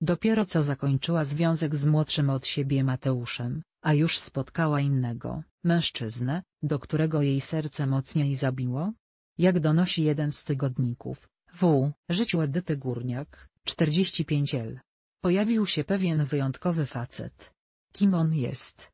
Dopiero co zakończyła związek z młodszym od siebie Mateuszem, a już spotkała innego, mężczyznę, do którego jej serce mocniej zabiło? Jak donosi jeden z tygodników, w życiu Edyty Górniak, 45L. Pojawił się pewien wyjątkowy facet. Kim on jest?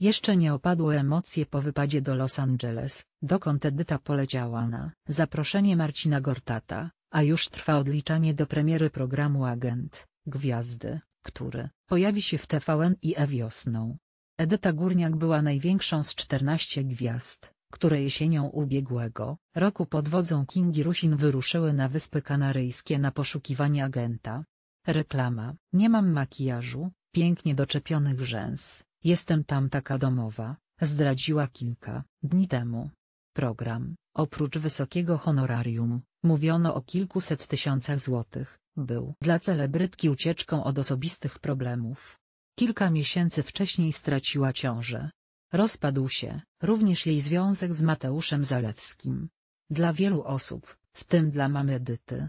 Jeszcze nie opadły emocje po wypadzie do Los Angeles, dokąd Edyta poleciała na zaproszenie Marcina Gortata, a już trwa odliczanie do premiery programu Agent Gwiazdy, który pojawi się w TVN i E wiosną. Edyta Górniak była największą z 14 gwiazd, które jesienią ubiegłego roku pod wodzą Kingi Rusin wyruszyły na Wyspy Kanaryjskie na poszukiwanie agenta. Reklama. Nie mam makijażu, pięknie doczepionych rzęs, jestem tam taka domowa, zdradziła kilka dni temu. Program, oprócz wysokiego honorarium, mówiono o kilkuset tysiącach złotych, był dla celebrytki ucieczką od osobistych problemów. Kilka miesięcy wcześniej straciła ciążę. Rozpadł się również jej związek z Mateuszem Zalewskim. Dla wielu osób, w tym dla mamy Edyty.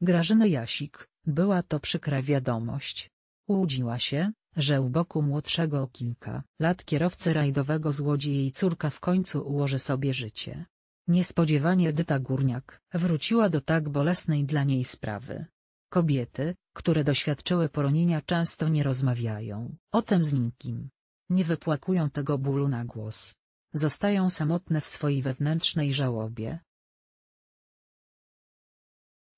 Grażyny Jasik, była to przykra wiadomość. Łudziła się, że u boku młodszego o kilka lat kierowcy rajdowego z Łodzi jej córka w końcu ułoży sobie życie. Niespodziewanie Dyta Górniak wróciła do tak bolesnej dla niej sprawy. Kobiety, które doświadczyły poronienia często nie rozmawiają o tym z nikim. Nie wypłakują tego bólu na głos. Zostają samotne w swojej wewnętrznej żałobie.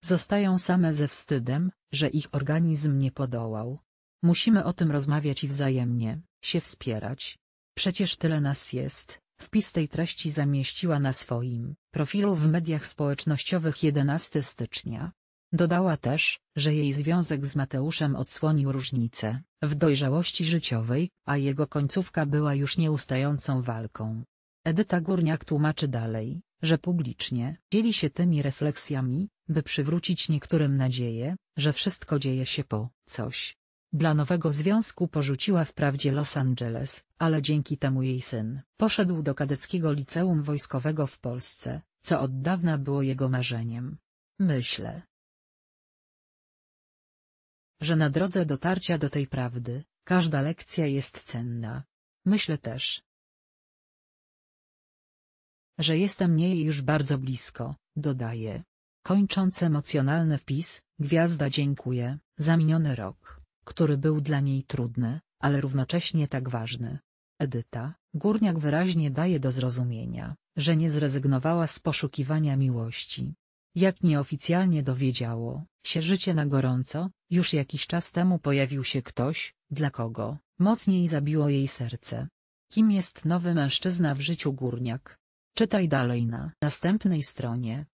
Zostają same ze wstydem, że ich organizm nie podołał Musimy o tym rozmawiać i wzajemnie się wspierać. Przecież tyle nas jest. Wpis tej treści zamieściła na swoim profilu w mediach społecznościowych 11 stycznia. Dodała też, że jej związek z Mateuszem odsłonił różnicę w dojrzałości życiowej, a jego końcówka była już nieustającą walką. Edyta Górniak tłumaczy dalej, że publicznie dzieli się tymi refleksjami, by przywrócić niektórym nadzieję, że wszystko dzieje się po coś, dla nowego związku porzuciła wprawdzie Los Angeles, ale dzięki temu jej syn poszedł do kadeckiego liceum wojskowego w Polsce, co od dawna było jego marzeniem. Myślę, że na drodze dotarcia do tej prawdy, każda lekcja jest cenna. Myślę też, że jestem niej już bardzo blisko, dodaje. Kończąc emocjonalny wpis, Gwiazda dziękuję, za miniony rok który był dla niej trudny, ale równocześnie tak ważny. Edyta, górniak wyraźnie daje do zrozumienia, że nie zrezygnowała z poszukiwania miłości. Jak nieoficjalnie dowiedziało się życie na gorąco, już jakiś czas temu pojawił się ktoś, dla kogo mocniej zabiło jej serce. Kim jest nowy mężczyzna w życiu górniak? Czytaj dalej na następnej stronie.